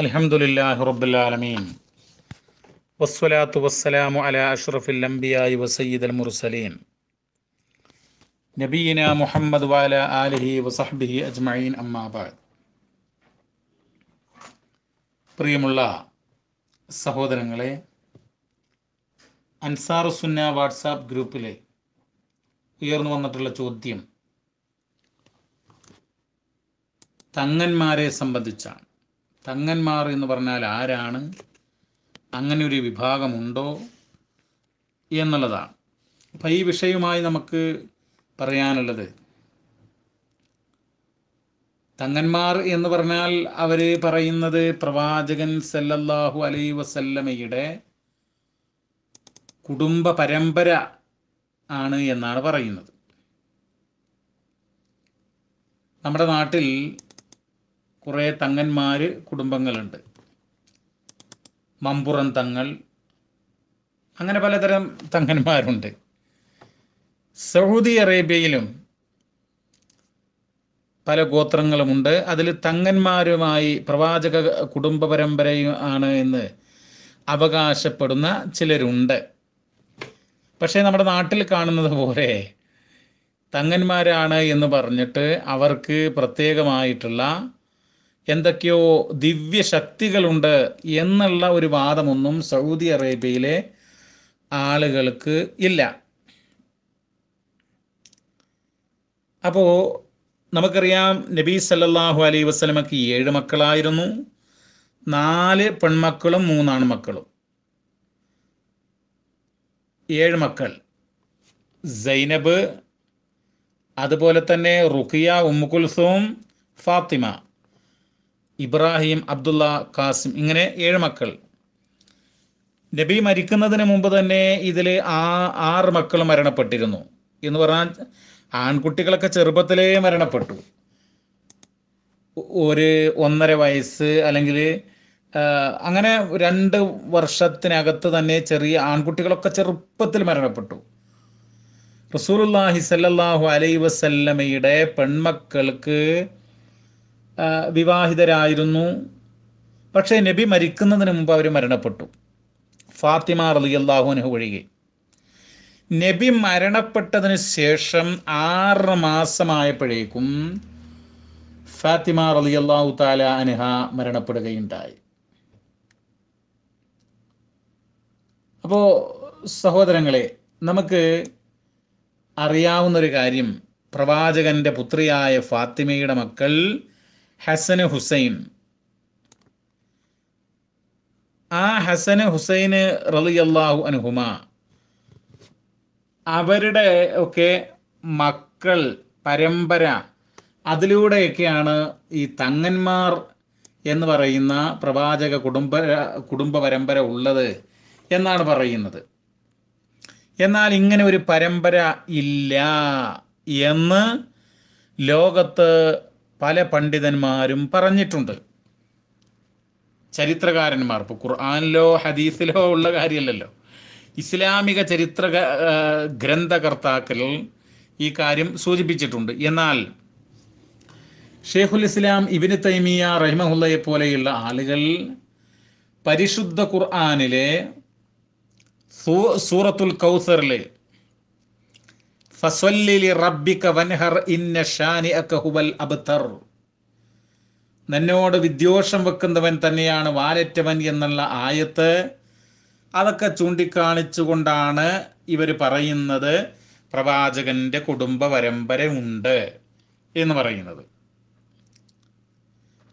അലഹമുല്ലാഹി റബ്ബുലാലമീൻ വസ്വലാത്തു വസ്സലാമു അല അഷ്റഫിൽ അംബിയായി വസയ്യിദൽ മുർസലീൻ നബീന മുഹമ്മദ് വാല ആലിഹി വസഹ്ബിഹി അജ്മഈൻ അമ്മാബാദ് പ്രിയമുള്ള സഹോദരങ്ങളെ അൻസാർ സുന്ന വാട്സാപ്പ് ഗ്രൂപ്പിലെ ഉയർന്നു വന്നിട്ടുള്ള ചോദ്യം തങ്ങന്മാരെ സംബന്ധിച്ചാണ് തങ്ങന്മാർ എന്ന് പറഞ്ഞാൽ ആരാണ് അങ്ങനെ ഒരു വിഭാഗമുണ്ടോ എന്നുള്ളതാണ് അപ്പം ഈ വിഷയവുമായി നമുക്ക് പറയാനുള്ളത് തങ്ങന്മാർ എന്ന് പറഞ്ഞാൽ അവർ പറയുന്നത് പ്രവാചകൻ സല്ലല്ലാഹു അലൈ വസല്ലമയുടെ കുടുംബ പരമ്പര ആണ് എന്നാണ് പറയുന്നത് നമ്മുടെ നാട്ടിൽ കുറേ തങ്ങന്മാർ കുടുംബങ്ങളുണ്ട് മമ്പുറം തങ്ങൾ അങ്ങനെ പലതരം തങ്ങന്മാരുണ്ട് സൗദി അറേബ്യയിലും പല ഗോത്രങ്ങളുമുണ്ട് അതിൽ തങ്ങന്മാരുമായി പ്രവാചക കുടുംബ പരമ്പരയും ആണ് എന്ന് അവകാശപ്പെടുന്ന ചിലരുണ്ട് പക്ഷേ നമ്മുടെ നാട്ടിൽ കാണുന്നത് പോലെ തങ്ങന്മാരാണ് എന്ന് പറഞ്ഞിട്ട് അവർക്ക് പ്രത്യേകമായിട്ടുള്ള എന്തൊക്കെയോ ദിവ്യശക്തികളുണ്ട് എന്നുള്ള ഒരു വാദമൊന്നും സൗദി അറേബ്യയിലെ ആളുകൾക്ക് ഇല്ല അപ്പോൾ നമുക്കറിയാം നബി സല്ലാഹു അലൈ വസ്ലമക്ക് ഏഴ് മക്കളായിരുന്നു നാല് പെൺമക്കളും മൂന്നാണ് മക്കളും ഏഴ് മക്കൾ സൈനബ് അതുപോലെ തന്നെ റുഖിയ ഉമ്മുകുൽസും ഫാത്തിമ ഇബ്രാഹിം അബ്ദുള്ള കാസിം ഇങ്ങനെ ഏഴ് മക്കൾ നബി മരിക്കുന്നതിന് മുമ്പ് തന്നെ ഇതിൽ ആ ആറ് മക്കൾ മരണപ്പെട്ടിരുന്നു എന്ന് പറഞ്ഞാൽ ആൺകുട്ടികളൊക്കെ ചെറുപ്പത്തിലേ മരണപ്പെട്ടു ഒരു ഒന്നര വയസ്സ് അല്ലെങ്കിൽ അങ്ങനെ രണ്ട് വർഷത്തിനകത്ത് തന്നെ ചെറിയ ആൺകുട്ടികളൊക്കെ ചെറുപ്പത്തിൽ മരണപ്പെട്ടു റസൂലുല്ലാഹി സല്ലാഹു അലൈ വസല്ലമയുടെ പെൺമക്കൾക്ക് വിവാഹിതരായിരുന്നു പക്ഷേ നബി മരിക്കുന്നതിന് മുമ്പ് അവർ മരണപ്പെട്ടു ഫാത്തിമ റലി അള്ളാഹുനഹു ഒഴികെ നബി മരണപ്പെട്ടതിന് ശേഷം ആറ് മാസമായപ്പോഴേക്കും ഫാത്തിമ റലി അള്ളാഹു താല അനഹ മരണപ്പെടുകയുണ്ടായി അപ്പോൾ സഹോദരങ്ങളെ നമുക്ക് അറിയാവുന്നൊരു കാര്യം പ്രവാചകന്റെ പുത്രിയായ ഫാത്തിമയുടെ മക്കൾ ഹസന് ഹുസൈൻ ആ ഹസന് ഹുസൈന് റലിയല്ലാഹു അനുഹുമ അവരുടെ ഒക്കെ മക്കൾ പരമ്പര അതിലൂടെയൊക്കെയാണ് ഈ തങ്ങന്മാർ എന്ന് പറയുന്ന പ്രവാചക കുടുംബ കുടുംബ പരമ്പര ഉള്ളത് എന്നാണ് പറയുന്നത് എന്നാൽ ഇങ്ങനെ ഒരു പരമ്പര ഇല്ല എന്ന് ലോകത്ത് പല പണ്ഡിതന്മാരും പറഞ്ഞിട്ടുണ്ട് ചരിത്രകാരന്മാർ ഇപ്പോൾ ഖുർആാനിലോ ഹദീസിലോ ഉള്ള കാര്യമല്ലല്ലോ ഇസ്ലാമിക ചരിത്ര ഗ്രന്ഥകർത്താക്കൾ ഈ കാര്യം സൂചിപ്പിച്ചിട്ടുണ്ട് എന്നാൽ ഷെയ്ഖുൽ ഇസ്ലാം ഇബിന് തൈമിയ റഹിമഹുല്ലയെ പോലെയുള്ള ആളുകൾ പരിശുദ്ധ ഖുർആാനിലെ സൂറത്തുൽ കൗസറിലെ നിന്നോട് വിദ്യോഷം വെക്കുന്നവൻ തന്നെയാണ് വാലറ്റവൻ എന്നുള്ള ആയത്ത് അതൊക്കെ ചൂണ്ടിക്കാണിച്ചുകൊണ്ടാണ് ഇവർ പറയുന്നത് പ്രവാചകന്റെ കുടുംബ പരമ്പര ഉണ്ട് എന്ന് പറയുന്നത്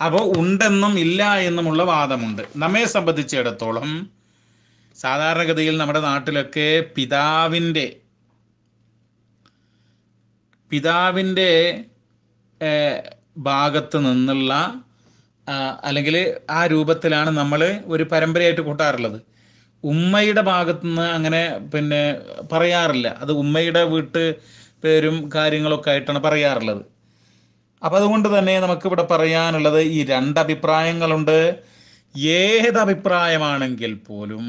അപ്പോൾ ഉണ്ടെന്നും ഇല്ല എന്നുമുള്ള വാദമുണ്ട് നമ്മെ സംബന്ധിച്ചിടത്തോളം സാധാരണഗതിയിൽ നമ്മുടെ നാട്ടിലൊക്കെ പിതാവിൻ്റെ പിതാവിൻ്റെ ഭാഗത്ത് നിന്നുള്ള അല്ലെങ്കിൽ ആ രൂപത്തിലാണ് നമ്മൾ ഒരു പരമ്പരയായിട്ട് കൂട്ടാറുള്ളത് ഉമ്മയുടെ ഭാഗത്തു നിന്ന് അങ്ങനെ പിന്നെ പറയാറില്ല അത് ഉമ്മയുടെ വീട്ട് പേരും കാര്യങ്ങളൊക്കെ ആയിട്ടാണ് പറയാറുള്ളത് അപ്പം അതുകൊണ്ട് തന്നെ നമുക്ക് ഇവിടെ പറയാനുള്ളത് ഈ രണ്ട് അഭിപ്രായങ്ങളുണ്ട് ഏത് അഭിപ്രായമാണെങ്കിൽ പോലും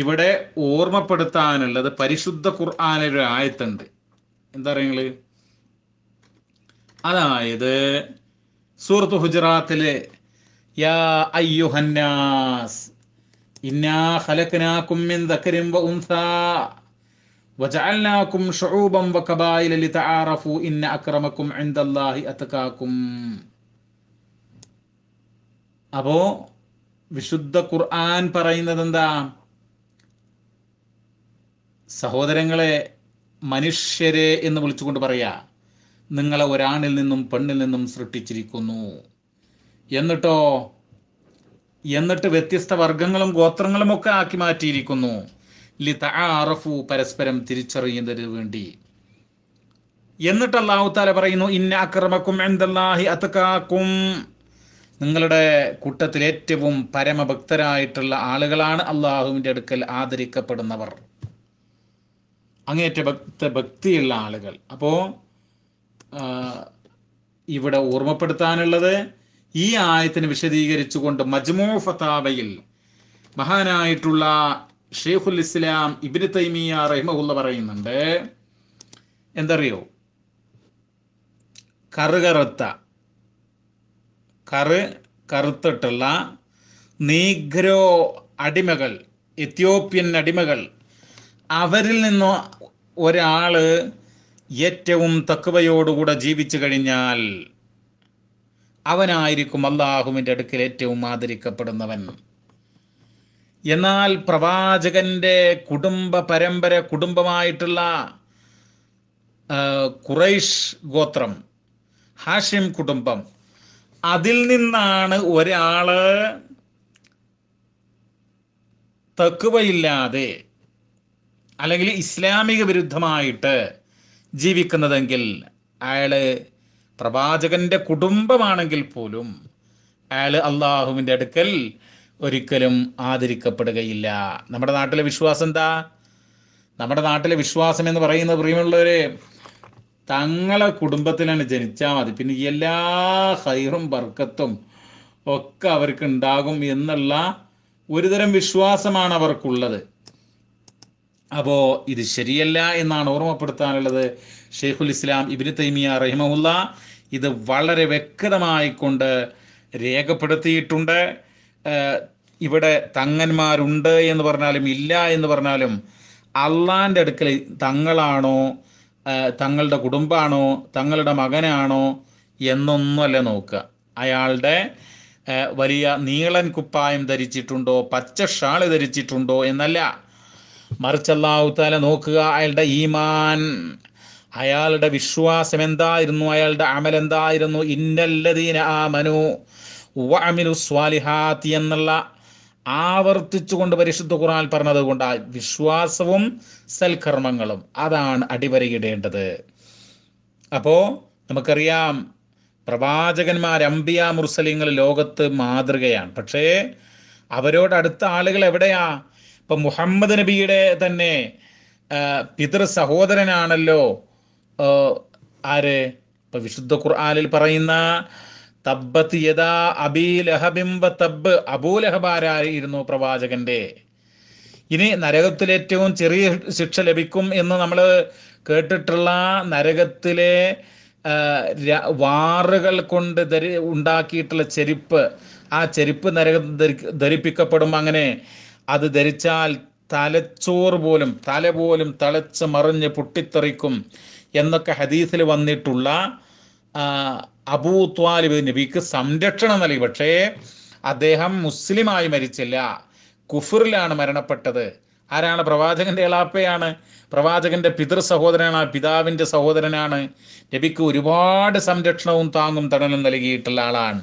ഇവിടെ ഓർമ്മപ്പെടുത്താനുള്ളത് പരിശുദ്ധ ഖുർആാനൊരു ആയത്തുണ്ട് എന്താ പറയുന്നത് അതായത് സൂറത്ത് ഹുജറാത്തിലെ യാ ഇന്നാ ഖലഖനാകും മിൻ വ വ ലിതആറഫു ഇൻദല്ലാഹി അപ്പോ വിശുദ്ധ ഖുർആൻ പറയുന്നത് എന്താ സഹോദരങ്ങളെ മനുഷ്യരെ എന്ന് വിളിച്ചുകൊണ്ട് പറയാ നിങ്ങളെ ഒരാണിൽ നിന്നും പെണ്ണിൽ നിന്നും സൃഷ്ടിച്ചിരിക്കുന്നു എന്നിട്ടോ എന്നിട്ട് വ്യത്യസ്ത വർഗങ്ങളും ഗോത്രങ്ങളും ഒക്കെ ആക്കി മാറ്റിയിരിക്കുന്നു ലിത പരസ്പരം തിരിച്ചറിയുന്നതിന് വേണ്ടി എന്നിട്ട് അള്ളാഹു താല പറയുന്നു ഇന്ന അക്രമക്കും എന്തല്ലാഹി അത്തക്കാക്കും നിങ്ങളുടെ കൂട്ടത്തിൽ ഏറ്റവും പരമഭക്തരായിട്ടുള്ള ആളുകളാണ് അള്ളാഹുവിൻ്റെ അടുക്കൽ ആദരിക്കപ്പെടുന്നവർ അങ്ങേറ്റ ഭക്ത ഭക്തിയുള്ള ആളുകൾ അപ്പോൾ ഇവിടെ ഓർമ്മപ്പെടുത്താനുള്ളത് ഈ ആയത്തിന് വിശദീകരിച്ചുകൊണ്ട് മജ്മൂ ഫതാബയിൽ മഹാനായിട്ടുള്ള ഷെയ്ഖുൽ ഇസ്ലാം ഇബിന് തൈമിയ റഹിമഹുള്ള പറയുന്നുണ്ട് എന്തറിയോ കറുകറുത്ത കറ് കറുത്തിട്ടുള്ള നീഗ്രോ അടിമകൾ എത്യോപ്യൻ അടിമകൾ അവരിൽ നിന്നോ ഒരാള് ഏറ്റവും തക്കവയോടുകൂടെ ജീവിച്ചു കഴിഞ്ഞാൽ അവനായിരിക്കും അള്ളാഹുവിൻ്റെ അടുക്കൽ ഏറ്റവും ആദരിക്കപ്പെടുന്നവൻ എന്നാൽ പ്രവാചകന്റെ കുടുംബ പരമ്പര കുടുംബമായിട്ടുള്ള കുറൈഷ് ഗോത്രം ഹാഷിം കുടുംബം അതിൽ നിന്നാണ് ഒരാള് തക്കുവയില്ലാതെ അല്ലെങ്കിൽ ഇസ്ലാമിക വിരുദ്ധമായിട്ട് ജീവിക്കുന്നതെങ്കിൽ അയാൾ പ്രവാചകൻ്റെ കുടുംബമാണെങ്കിൽ പോലും അയാൾ അള്ളാഹുവിൻ്റെ അടുക്കൽ ഒരിക്കലും ആദരിക്കപ്പെടുകയില്ല നമ്മുടെ നാട്ടിലെ വിശ്വാസം എന്താ നമ്മുടെ നാട്ടിലെ വിശ്വാസം എന്ന് പറയുന്നത് പ്രിയമുള്ളവര് തങ്ങളെ കുടുംബത്തിലാണ് ജനിച്ചാൽ മതി പിന്നെ എല്ലാ ഹൈറും ബർക്കത്തും ഒക്കെ അവർക്ക് ഉണ്ടാകും എന്നുള്ള ഒരുതരം വിശ്വാസമാണ് അവർക്കുള്ളത് അപ്പോൾ ഇത് ശരിയല്ല എന്നാണ് ഓർമ്മപ്പെടുത്താനുള്ളത് ഷെയ്ഖുൽ ഇസ്ലാം ഇബിന് തൈമിയ റഹിമഹുല്ല ഇത് വളരെ വ്യക്തമായിക്കൊണ്ട് രേഖപ്പെടുത്തിയിട്ടുണ്ട് ഇവിടെ തങ്ങന്മാരുണ്ട് എന്ന് പറഞ്ഞാലും ഇല്ല എന്ന് പറഞ്ഞാലും അള്ളാൻ്റെ അടുക്കൽ തങ്ങളാണോ തങ്ങളുടെ കുടുംബമാണോ തങ്ങളുടെ മകനാണോ എന്നൊന്നുമല്ല നോക്കുക അയാളുടെ വലിയ നീളൻ കുപ്പായം ധരിച്ചിട്ടുണ്ടോ പച്ച ഷാള് ധരിച്ചിട്ടുണ്ടോ എന്നല്ല മറിച്ച് അള്ളാഹു താല നോക്കുക അയാളുടെ ഈമാൻ അയാളുടെ വിശ്വാസം എന്തായിരുന്നു അയാളുടെ അമൽ എന്തായിരുന്നു ഇന്നല്ലതീന ആമനു വഅമിലു സ്വാലിഹാത്തി എന്നുള്ള ആവർത്തിച്ചുകൊണ്ട് പരിശുദ്ധ ഖുർആൻ പറഞ്ഞത് കൊണ്ട് വിശ്വാസവും സൽക്കർമ്മങ്ങളും അതാണ് അടിവരയിടേണ്ടത് അപ്പോൾ നമുക്കറിയാം പ്രവാചകന്മാർ അമ്പിയ മുർസലിങ്ങൾ ലോകത്ത് മാതൃകയാണ് പക്ഷേ അവരോട് അടുത്ത ആളുകൾ എവിടെയാ ഇപ്പൊ മുഹമ്മദ് നബിയുടെ തന്നെ പിതൃ സഹോദരനാണല്ലോ ആര് ഇപ്പൊ വിശുദ്ധ ഖുർആാനിൽ പറയുന്ന തബ്ബത്ത് യഥാ അബീ ലഹബിംബ തബ് അബൂലഹബാരായിരുന്നു പ്രവാചകന്റെ ഇനി നരകത്തിൽ ഏറ്റവും ചെറിയ ശിക്ഷ ലഭിക്കും എന്ന് നമ്മൾ കേട്ടിട്ടുള്ള നരകത്തിലെ വാറുകൾ കൊണ്ട് ധരി ഉണ്ടാക്കിയിട്ടുള്ള ചെരുപ്പ് ആ ചെരുപ്പ് നരകത്തിൽ ധരിപ്പിക്കപ്പെടും അങ്ങനെ അത് ധരിച്ചാൽ തലച്ചോർ പോലും തല പോലും തളച്ച് മറിഞ്ഞ് പൊട്ടിത്തെറിക്കും എന്നൊക്കെ ഹദീസിൽ വന്നിട്ടുള്ള അബൂ ത്വാലിബ് നബിക്ക് സംരക്ഷണം നൽകി പക്ഷേ അദ്ദേഹം മുസ്ലിമായി മരിച്ചില്ല കുഫറിലാണ് മരണപ്പെട്ടത് ആരാണ് പ്രവാചകന്റെ എളാപ്പയാണ് പ്രവാചകന്റെ പിതൃ സഹോദരനാണ് പിതാവിന്റെ സഹോദരനാണ് നബിക്ക് ഒരുപാട് സംരക്ഷണവും താങ്ങും തണലും നൽകിയിട്ടുള്ള ആളാണ്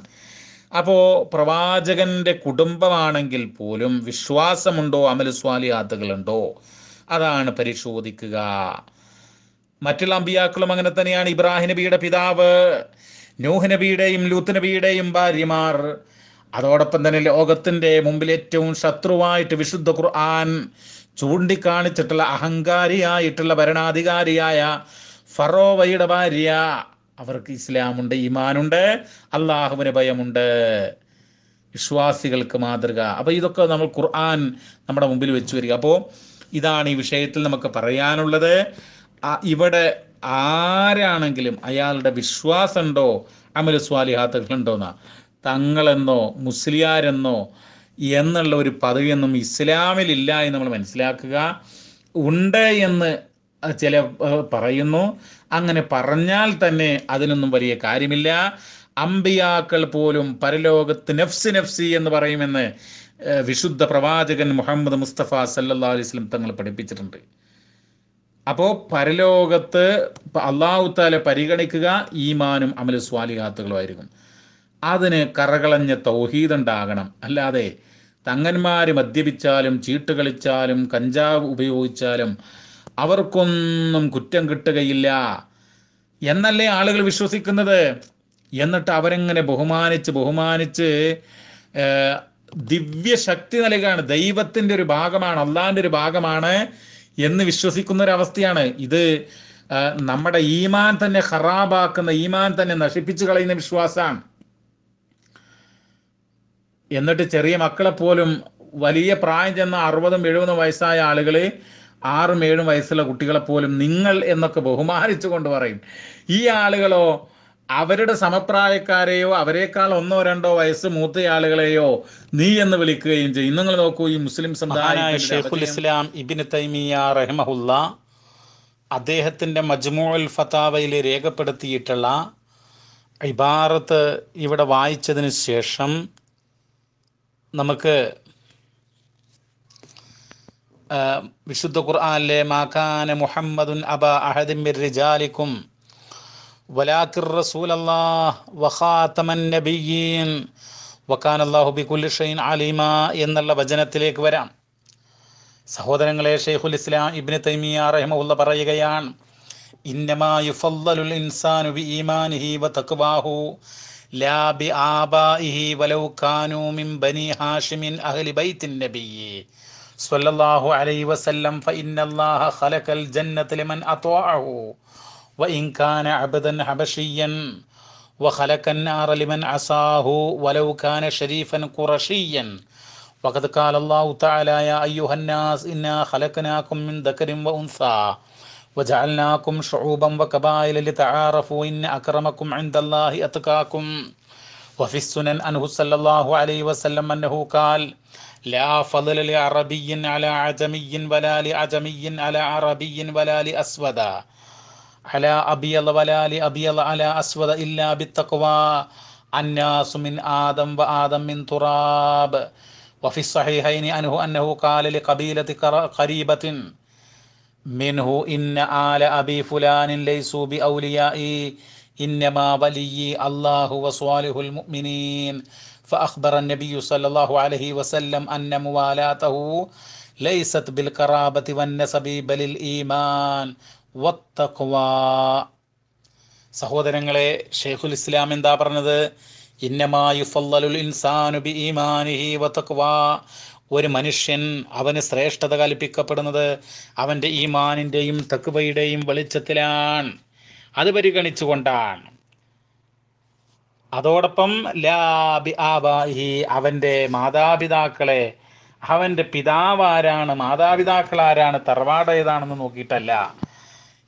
അപ്പോൾ പ്രവാചകന്റെ കുടുംബമാണെങ്കിൽ പോലും വിശ്വാസമുണ്ടോ അമലുസ്വാലിയാത്തുകളുണ്ടോ അതാണ് പരിശോധിക്കുക മറ്റുള്ള അമ്പിയാക്കളും അങ്ങനെ തന്നെയാണ് ഇബ്രാഹിം നബിയുടെ പിതാവ് നൂഹ് നബിയുടെയും ലൂത്ത് നബിയുടെയും ഭാര്യമാർ അതോടൊപ്പം തന്നെ ലോകത്തിൻ്റെ മുമ്പിൽ ഏറ്റവും ശത്രുവായിട്ട് വിശുദ്ധ ഖുർആൻ ചൂണ്ടിക്കാണിച്ചിട്ടുള്ള അഹങ്കാരിയായിട്ടുള്ള ഭരണാധികാരിയായ ഫറോവയുടെ ഭാര്യ അവർക്ക് ഇസ്ലാമുണ്ട് ഇമാനുണ്ട് അള്ളാഹുവിന് ഭയമുണ്ട് വിശ്വാസികൾക്ക് മാതൃക അപ്പോൾ ഇതൊക്കെ നമ്മൾ ഖുർആൻ നമ്മുടെ മുമ്പിൽ വെച്ച് വരിക അപ്പോൾ ഇതാണ് ഈ വിഷയത്തിൽ നമുക്ക് പറയാനുള്ളത് ഇവിടെ ആരാണെങ്കിലും അയാളുടെ വിശ്വാസമുണ്ടോ അമല സ്വാലിഹാത്തുകളുണ്ടോന്നാ തങ്ങളെന്നോ മുസ്ലിയാരെന്നോ എന്നുള്ള ഒരു പദവിയൊന്നും ഇസ്ലാമിലില്ല എന്ന് നമ്മൾ മനസ്സിലാക്കുക ഉണ്ട് എന്ന് ചില പറയുന്നു അങ്ങനെ പറഞ്ഞാൽ തന്നെ അതിനൊന്നും വലിയ കാര്യമില്ല അമ്പിയാക്കൾ പോലും പരലോകത്ത് നഫ്സി നഫ്സി എന്ന് പറയുമെന്ന് വിശുദ്ധ പ്രവാചകൻ മുഹമ്മദ് മുസ്തഫ സല്ലാ അലൈസ്ലം തങ്ങൾ പഠിപ്പിച്ചിട്ടുണ്ട് അപ്പോൾ പരലോകത്ത് അള്ളാഹുത്താലെ പരിഗണിക്കുക ഈമാനും അമല സ്വാലിഹാത്തുകളുമായിരിക്കും അതിന് കറകളഞ്ഞ തൗഹീദ് ഉണ്ടാകണം അല്ലാതെ തങ്ങന്മാർ മദ്യപിച്ചാലും ചീട്ട് കളിച്ചാലും കഞ്ചാവ് ഉപയോഗിച്ചാലും അവർക്കൊന്നും കുറ്റം കിട്ടുകയില്ല എന്നല്ലേ ആളുകൾ വിശ്വസിക്കുന്നത് എന്നിട്ട് അവരെങ്ങനെ ബഹുമാനിച്ച് ബഹുമാനിച്ച് ദിവ്യശക്തി നൽകുകയാണ് ദൈവത്തിൻ്റെ ഒരു ഭാഗമാണ് അള്ളാഹിൻ്റെ ഒരു ഭാഗമാണ് എന്ന് വിശ്വസിക്കുന്ന ഒരു അവസ്ഥയാണ് ഇത് നമ്മുടെ ഈമാൻ തന്നെ ഖറാബാക്കുന്ന ഈമാൻ തന്നെ നശിപ്പിച്ചു കളയുന്ന വിശ്വാസമാണ് എന്നിട്ട് ചെറിയ മക്കളെ പോലും വലിയ പ്രായം ചെന്ന അറുപതും എഴുപതും വയസ്സായ ആളുകൾ ആറും ഏഴും വയസ്സുള്ള കുട്ടികളെ പോലും നിങ്ങൾ എന്നൊക്കെ കൊണ്ട് പറയും ഈ ആളുകളോ അവരുടെ സമപ്രായക്കാരെയോ അവരെക്കാൾ ഒന്നോ രണ്ടോ വയസ്സ് മൂത്ത ആളുകളെയോ നീ എന്ന് വിളിക്കുകയും ചെയ്യും നിങ്ങൾ നോക്കൂ ഈ മുസ്ലിം സമുദായം ഷെയ്ഖുൽ ഇസ്ലാം ഇബിന് തൈമിയ റഹ്മഹുല്ല അദ്ദേഹത്തിൻ്റെ മജ്മൂൽ ഫതാവയിൽ രേഖപ്പെടുത്തിയിട്ടുള്ള ഇബാറത്ത് ഇവിടെ വായിച്ചതിന് ശേഷം നമുക്ക് വിശുദ്ധ ഖുർആാനിലെ മാഖാന മുഹമ്മദുൻ അബ അഹദിമിർ റിജാലിക്കും വലാഖിർ റസൂൽ അള്ളാഹ് വഖാത്തമൻ നബിയീൻ വക്കാൻ അള്ളാഹു ബി അലിമ എന്നുള്ള വചനത്തിലേക്ക് വരാം സഹോദരങ്ങളെ ഷെയ്ഖുൽ ഇസ്ലാം ഇബ്നു തൈമിയ റഹിമഹുല്ല പറയുകയാണ് ഇന്നമാ യുഫല്ലലുൽ ഇൻസാനു ബി ഈമാനിഹി വ വലൗ കാനൂ മിൻ ബനി ഹാഷിമിൻ അഹ്ലി ബൈത്തിൻ നബിയ്യീ صلى الله عليه وسلم فإن الله خلق الجنة لمن أطاعه وإن كان عبدا حبشيا وخلق النار لمن عصاه ولو كان شريفا قرشيا وقد قال الله تعالى يا أيها الناس إنا خلقناكم من ذكر وأنثى وجعلناكم شعوبا وقبائل لتعارفوا إن أكرمكم عند الله أتقاكم وفي السنن أنه صلى الله عليه وسلم أنه قال لا فضل لعربي على عجمي ولا لعجمي على عربي ولا لأسود على أبيض ولا لأبيض على أسود إلا بالتقوى الناس من آدم وآدم من تراب وفي الصحيحين أنه أنه قال لقبيلة قريبة منه إن آل أبي فلان ليسوا بأوليائي إنما ولي الله وصالح المؤمنين فأخبر النبي صلى الله عليه وسلم أن موالاته ليست بالقرابة والنسب بل الإيمان والتقوى സഹോദരങ്ങളെ ഷെയ്ഖുൽ ഇസ്ലാം എന്താ പറഞ്ഞത് ഇന്നമായുഫല്ലലുൽ ഇൻസാനു ബി ഈമാനിഹി വതഖ്വ ഒരു മനുഷ്യൻ അവന് ശ്രേഷ്ഠത കൽപ്പിക്കപ്പെടുന്നത് അവൻ്റെ ഈമാനിൻ്റെയും തക്വയുടെയും വെളിച്ചത്തിലാണ് അത് പരിഗണിച്ചുകൊണ്ടാണ് അതോടൊപ്പം അവൻ്റെ മാതാപിതാക്കളെ അവൻ്റെ പിതാവ് ആരാണ് മാതാപിതാക്കൾ ആരാണ് തറവാട് ഏതാണെന്ന് നോക്കിയിട്ടല്ല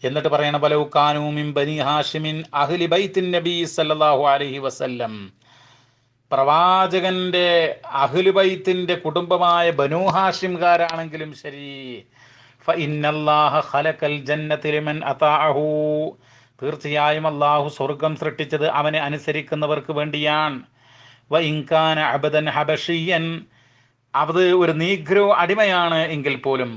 എന്നിട്ട് പറയണ ബലൗക്കാനൂമിൻ ബനി ഹാഷിമിൻ അഹ്ലി ബൈത്തിൻ നബി സല്ലല്ലാഹു അലൈഹി വസല്ലം പ്രവാചകന്റെ അഹ്ലു ബൈത്തിന്റെ കുടുംബമായ ബനു ഹാഷിംകാരാണെങ്കിലും ശരി ഫ ഇന്നല്ലാഹ ഖലഖൽ ജന്നതി ലിമൻ അതാഅഹു തീർച്ചയായും അള്ളാഹു സ്വർഗം സൃഷ്ടിച്ചത് അവനെ അനുസരിക്കുന്നവർക്ക് വേണ്ടിയാണ് വ അബദൻ ഹബഷിയൻ അത് ഒരു നീഗ്രോ അടിമയാണ് എങ്കിൽ പോലും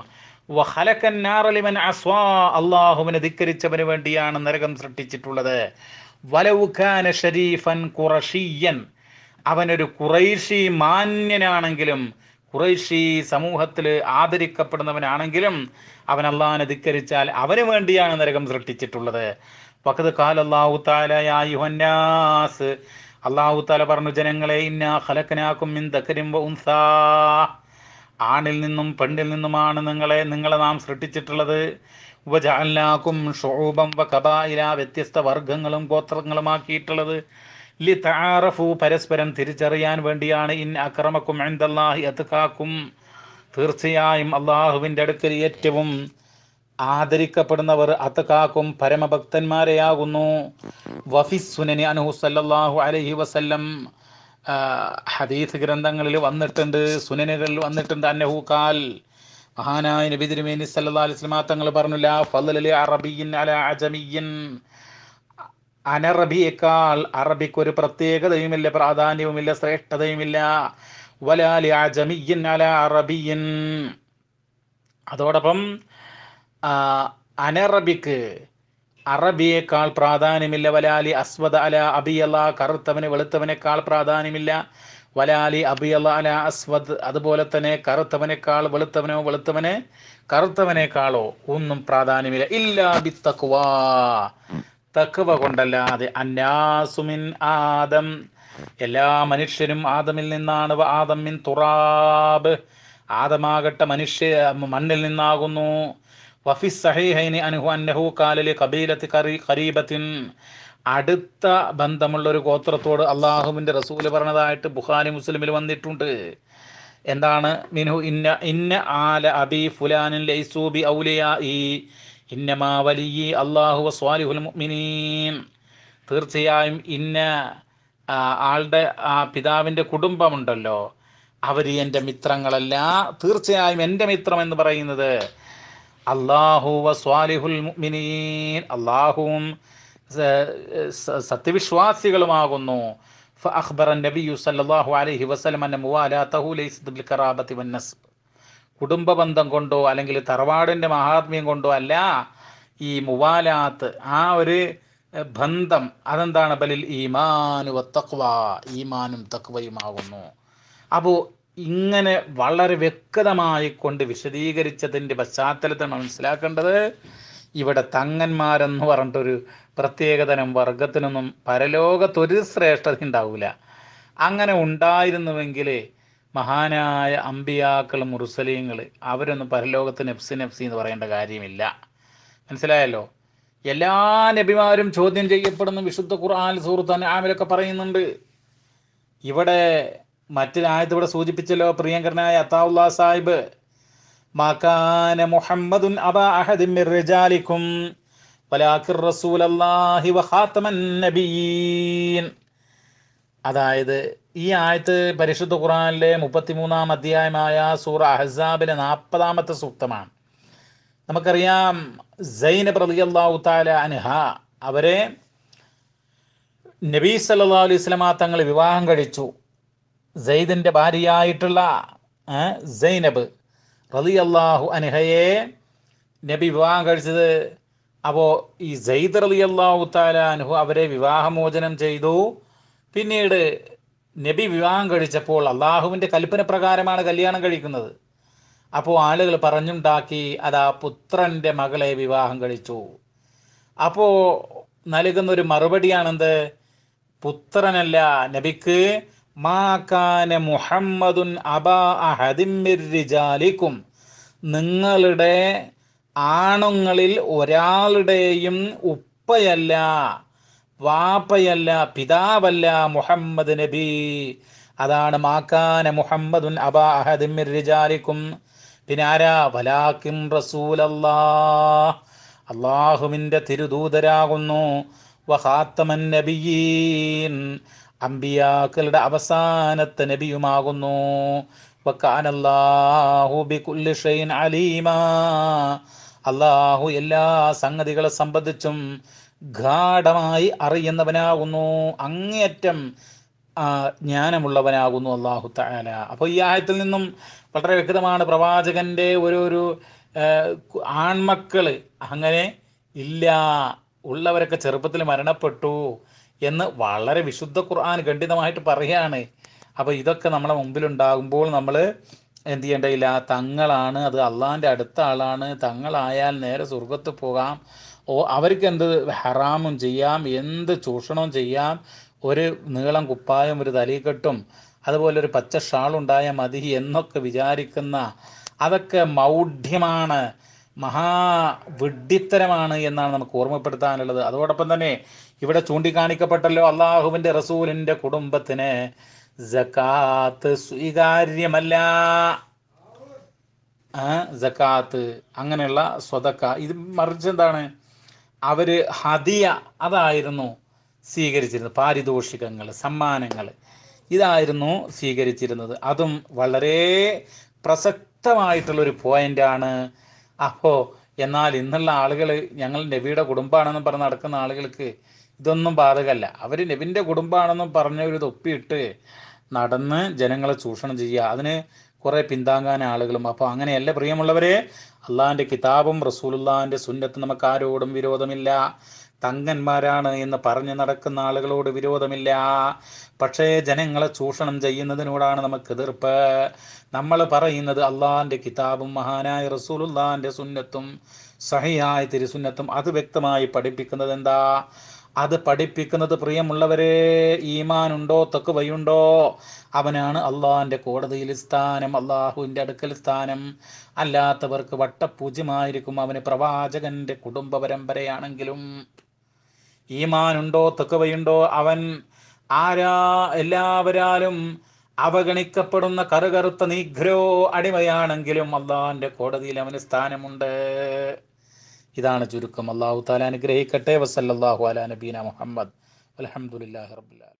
വഹലക്കന്നാറലിമൻ അസ്വാ അള്ളാഹുവിനെ ധിക്കരിച്ചവന് വേണ്ടിയാണ് നരകം സൃഷ്ടിച്ചിട്ടുള്ളത് വലവുഖാന ഷരീഫൻ കുറഷീയൻ അവനൊരു കുറൈഷി മാന്യനാണെങ്കിലും കുറൈഷി സമൂഹത്തിൽ ആദരിക്കപ്പെടുന്നവനാണെങ്കിലും അവൻ അള്ളാഹനെ ധിക്കരിച്ചാൽ അവന് വേണ്ടിയാണ് നരകം സൃഷ്ടിച്ചിട്ടുള്ളത് വക്കത് കാൽ അള്ളാഹു അയ്യുഹന്നാസ് അല്ലാഹു തആല പറഞ്ഞു ജനങ്ങളെ ഇന്ന വഉൻസാ ആണിൽ നിന്നും പെണ്ണിൽ നിന്നുമാണ് നിങ്ങളെ നിങ്ങളെ നാം സൃഷ്ടിച്ചിട്ടുള്ളത് ഉപജാലാക്കും ഷോഭം വ കബായില വ്യത്യസ്ത വർഗങ്ങളും ഗോത്രങ്ങളുമാക്കിയിട്ടുള്ളത് ലി താറഫു പരസ്പരം തിരിച്ചറിയാൻ വേണ്ടിയാണ് ഇൻ അക്രമക്കും എന്തല്ലാഹി അത്തുക്കാക്കും തീർച്ചയായും അള്ളാഹുവിൻ്റെ അടുക്കൽ ഏറ്റവും ആദരിക്കപ്പെടുന്നവർ അത്തക്കാക്കും പരമഭക്തന്മാരെയാകുന്നു വഫിസുനനി അനുഹു സല്ലാഹു അലഹി വസല്ലം ഹദീസ് ഗ്രന്ഥങ്ങളിൽ വന്നിട്ടുണ്ട് സുനനുകളിൽ വന്നിട്ടുണ്ട് അന്നഹു കാൽ മഹാനായ നബി തിരുമേനി സല്ലാ അലിസ്ലാ തങ്ങൾ പറഞ്ഞു ലാ അലി അല അജമിയൻ അനറബിയേക്കാൾ അറബിക്ക് ഒരു പ്രത്യേകതയുമില്ല പ്രാധാന്യവുമില്ല ശ്രേഷ്ഠതയുമില്ല വലാലി അജമിയൻ അല അറബിയൻ അതോടൊപ്പം അനറബിക്ക് അറബിയേക്കാൾ പ്രാധാന്യമില്ല വലാലി അസ്വദ് അല അബിയല്ല കറുത്തവന് വെളുത്തവനേക്കാൾ പ്രാധാന്യമില്ല വലാലി അബിയല്ല അല അസ്വദ് അതുപോലെ തന്നെ കറുത്തവനേക്കാൾ വെളുത്തവനോ വെളുത്തവന് കറുത്തവനേക്കാളോ ഒന്നും പ്രാധാന്യമില്ല ഇല്ലാ ബി തക്കുവ തക്വ കൊണ്ടല്ലാതെ അന്നാസുമിൻ ആദം എല്ലാ മനുഷ്യരും ആദമിൽ നിന്നാണ് ആദം മിൻ തുറാബ് ആദമാകട്ടെ മനുഷ്യ മണ്ണിൽ നിന്നാകുന്നു വഫി സഹീഹൈനി അനുഹു അന്നഹു കാലലി കബീലത്തി കറി കരീബത്തിൻ അടുത്ത ബന്ധമുള്ള ഒരു ഗോത്രത്തോട് അള്ളാഹുവിൻ്റെ റസൂല് പറഞ്ഞതായിട്ട് ബുഖാരി മുസ്ലിമിൽ വന്നിട്ടുണ്ട് എന്താണ് മിനു ഇന്ന ഇന്ന ആല അബി ഫുലാനിൻ ലൈസൂബി ഔലിയാ ഈ ഇന്നമാ വലിയ അള്ളാഹു സ്വാലിഹുൽ മുഅ്മിനീൻ തീർച്ചയായും ഇന്ന ആളുടെ ആ പിതാവിൻ്റെ കുടുംബമുണ്ടല്ലോ അവർ എൻ്റെ മിത്രങ്ങളല്ല തീർച്ചയായും എൻ്റെ മിത്രം എന്ന് പറയുന്നത് അള്ളാഹു സ്വാലിഹുൽ മുഅ്മിനീൻ അള്ളാഹുവും സത്യവിശ്വാസികളുമാകുന്നു നബിയു സല്ലല്ലാഹു അലൈഹി വസല്ലം അന്ന ബിൽ കുടുംബ ബന്ധം കൊണ്ടോ അല്ലെങ്കിൽ തറവാടിൻ്റെ മഹാത്മ്യം കൊണ്ടോ അല്ല ഈ മുവാലാത്ത് ആ ഒരു ബന്ധം അതെന്താണ് ബലിൽ ഈമാനു വത്തക്വ ഈമാനും തക്വയുമാകുന്നു അപ്പോൾ ഇങ്ങനെ വളരെ വ്യക്തമായി കൊണ്ട് വിശദീകരിച്ചതിൻ്റെ പശ്ചാത്തലത്തിൽ മനസ്സിലാക്കേണ്ടത് ഇവിടെ തങ്ങന്മാരെന്ന് പറഞ്ഞിട്ടൊരു പ്രത്യേകതരം വർഗത്തിനൊന്നും പരലോകത്തൊരു ശ്രേഷ്ഠത ഉണ്ടാവില്ല അങ്ങനെ ഉണ്ടായിരുന്നുവെങ്കിൽ മഹാനായ അമ്പിയാക്കൾ മുറുസലീങ്ങൾ അവരൊന്നും പരലോകത്ത് നെഫ്സി നെഫ്സി എന്ന് പറയേണ്ട കാര്യമില്ല മനസ്സിലായല്ലോ എല്ലാ നബിമാരും ചോദ്യം ചെയ്യപ്പെടുന്ന വിശുദ്ധ ഖുർആൻ സൂറത്ത് ആമിലൊക്കെ പറയുന്നുണ്ട് ഇവിടെ മറ്റൊരായത് ഇവിടെ സൂചിപ്പിച്ചല്ലോ പ്രിയങ്കരനായ അത്താവുള്ള സാഹിബ് മകാന മുഹമ്മദുൻ അബ അഹദിൻ മിർ റിജാലിക്കും വലാഖിർ റസൂലല്ലാഹി വഖാത്തമൻ നബിയീൻ അതായത് ഈ ആയത്ത് പരിശുദ്ധ ഖുറാനിലെ മുപ്പത്തിമൂന്നാം അധ്യായമായ സൂറ അഹസാബിലെ നാൽപ്പതാമത്തെ സൂക്തമാണ് നമുക്കറിയാം സൈന പ്രതിയല്ലാഹു താല അനുഹ അവരെ നബീ സല്ലാ അലൈഹി സ്വലമ തങ്ങൾ വിവാഹം കഴിച്ചു സെയ്ദിൻ്റെ ഭാര്യയായിട്ടുള്ള സൈനബ് റതി അള്ളാഹു അനഹയെ നബി വിവാഹം കഴിച്ചത് അപ്പോൾ ഈ സെയ്ദ് റലി അള്ളാഹു താലാനുഹു അവരെ വിവാഹമോചനം ചെയ്തു പിന്നീട് നബി വിവാഹം കഴിച്ചപ്പോൾ അള്ളാഹുവിൻ്റെ കൽപ്പന പ്രകാരമാണ് കല്യാണം കഴിക്കുന്നത് അപ്പോൾ ആളുകൾ പറഞ്ഞുണ്ടാക്കി ആ പുത്രൻ്റെ മകളെ വിവാഹം കഴിച്ചു അപ്പോൾ നൽകുന്നൊരു മറുപടിയാണെന്ത് പുത്രനല്ല നബിക്ക് മാക്കാന മുഹമ്മദുൻ അബാ നിങ്ങളുടെ ആണുങ്ങളിൽ ഒരാളുടെയും ഉപ്പയല്ല വാപ്പയല്ല പിതാവല്ല മുഹമ്മദ് നബി അതാണ് മാക്കാന മുഹമ്മദുൻ അബാ അഹദിമിർജാലിക്കും പിന്നെ ആരാ വലാക്കിം റസൂൽ അള്ളാഹുവിൻ്റെ തിരുദൂതരാകുന്നു വഹാത്തമൻ നബിയീൻ അമ്പിയാക്കളുടെ അവസാനത്തെ നബിയുമാകുന്നു അള്ളാഹു എല്ലാ സംഗതികളെ സംബന്ധിച്ചും ഗാഠമായി അറിയുന്നവനാകുന്നു അങ്ങേയറ്റം ജ്ഞാനമുള്ളവനാകുന്നു അള്ളാഹു താല അപ്പോൾ ഈ ആയത്തിൽ നിന്നും വളരെ വ്യക്തമാണ് പ്രവാചകന്റെ ഒരു ഒരു ആൺമക്കള് അങ്ങനെ ഇല്ല ഉള്ളവരൊക്കെ ചെറുപ്പത്തിൽ മരണപ്പെട്ടു എന്ന് വളരെ വിശുദ്ധ ഖുർആൻ ഖണ്ഡിതമായിട്ട് പറയുകയാണ് അപ്പോൾ ഇതൊക്കെ നമ്മളെ മുമ്പിലുണ്ടാകുമ്പോൾ നമ്മൾ എന്ത് ചെയ്യേണ്ടയില്ല തങ്ങളാണ് അത് അള്ളാഹിൻ്റെ അടുത്ത ആളാണ് തങ്ങളായാൽ നേരെ സ്വർഗത്ത് പോകാം ഓ അവർക്ക് എന്ത് ഹറാമും ചെയ്യാം എന്ത് ചൂഷണവും ചെയ്യാം ഒരു നീളം കുപ്പായം ഒരു തലീക്കെട്ടും അതുപോലെ ഒരു പച്ച ഷാൾ മതി എന്നൊക്കെ വിചാരിക്കുന്ന അതൊക്കെ മൗഢ്യമാണ് മഹാ വിഡ്ഢിത്തരമാണ് എന്നാണ് നമുക്ക് ഓർമ്മപ്പെടുത്താനുള്ളത് അതോടൊപ്പം തന്നെ ഇവിടെ ചൂണ്ടിക്കാണിക്കപ്പെട്ടല്ലോ അള്ളാഹുവിൻ്റെ റസൂലിൻ്റെ കുടുംബത്തിന് ജക്കാത്ത് സ്വീകാര്യമല്ല ജക്കാത്ത് അങ്ങനെയുള്ള സ്വതക്ക ഇത് മറിച്ച് എന്താണ് അവർ ഹദിയ അതായിരുന്നു സ്വീകരിച്ചിരുന്നത് പാരിതോഷികങ്ങൾ സമ്മാനങ്ങൾ ഇതായിരുന്നു സ്വീകരിച്ചിരുന്നത് അതും വളരെ പ്രസക്തമായിട്ടുള്ളൊരു പോയിൻ്റാണ് ആണ് അപ്പോൾ എന്നാൽ ഇന്നുള്ള ആളുകൾ ഞങ്ങൾ നബിയുടെ കുടുംബമാണെന്ന് പറഞ്ഞ് നടക്കുന്ന ആളുകൾക്ക് ഇതൊന്നും ബാധകമല്ല അവർ നബിൻ്റെ കുടുംബമാണെന്നും പറഞ്ഞ ഒരു തൊപ്പിയിട്ട് നടന്ന് ജനങ്ങളെ ചൂഷണം ചെയ്യുക അതിന് കുറേ പിന്താങ്ങാൻ ആളുകളും അപ്പോൾ അങ്ങനെയല്ല പ്രിയമുള്ളവരെ അള്ളാഹിൻ്റെ കിതാബും റസൂലുള്ളാഹിൻ്റെ സുന്നത്തും നമുക്ക് ആരോടും വിരോധമില്ല തങ്കന്മാരാണ് എന്ന് പറഞ്ഞു നടക്കുന്ന ആളുകളോട് വിരോധമില്ല പക്ഷേ ജനങ്ങളെ ചൂഷണം ചെയ്യുന്നതിനോടാണ് നമുക്ക് എതിർപ്പ് നമ്മൾ പറയുന്നത് അള്ളാഹിൻ്റെ കിതാബും മഹാനായ റസൂലുല്ലാന്റെ സുന്നത്തും സഹിയായ തിരുസുന്നത്തും അത് വ്യക്തമായി പഠിപ്പിക്കുന്നത് എന്താ അത് പഠിപ്പിക്കുന്നത് പ്രിയമുള്ളവരെ ഈമാനുണ്ടോ തക്കുവയുണ്ടോ അവനാണ് അള്ളാഹിൻ്റെ കോടതിയിൽ സ്ഥാനം അള്ളാഹുവിൻ്റെ അടുക്കൽ സ്ഥാനം അല്ലാത്തവർക്ക് വട്ടപ്പൂജ്യമായിരിക്കും അവന് പ്രവാചകന്റെ കുടുംബ പരമ്പരയാണെങ്കിലും ഈമാനുണ്ടോ തെക്കുവയുണ്ടോ അവൻ ആരാ എല്ലാവരാലും അവഗണിക്കപ്പെടുന്ന കറുകറുത്ത നീഗ്രോ അടിമയാണെങ്കിലും അള്ളാഹിന്റെ കോടതിയിൽ അവന് സ്ഥാനമുണ്ട് ഇതാണ് ചുരുക്കം അള്ളാഹു താല അനുഗ്രഹിക്കട്ടെ വസല്ലാഹു അലാ നബീന മുഹമ്മദ് അലഹമുല്ലാ റബുല്ലാ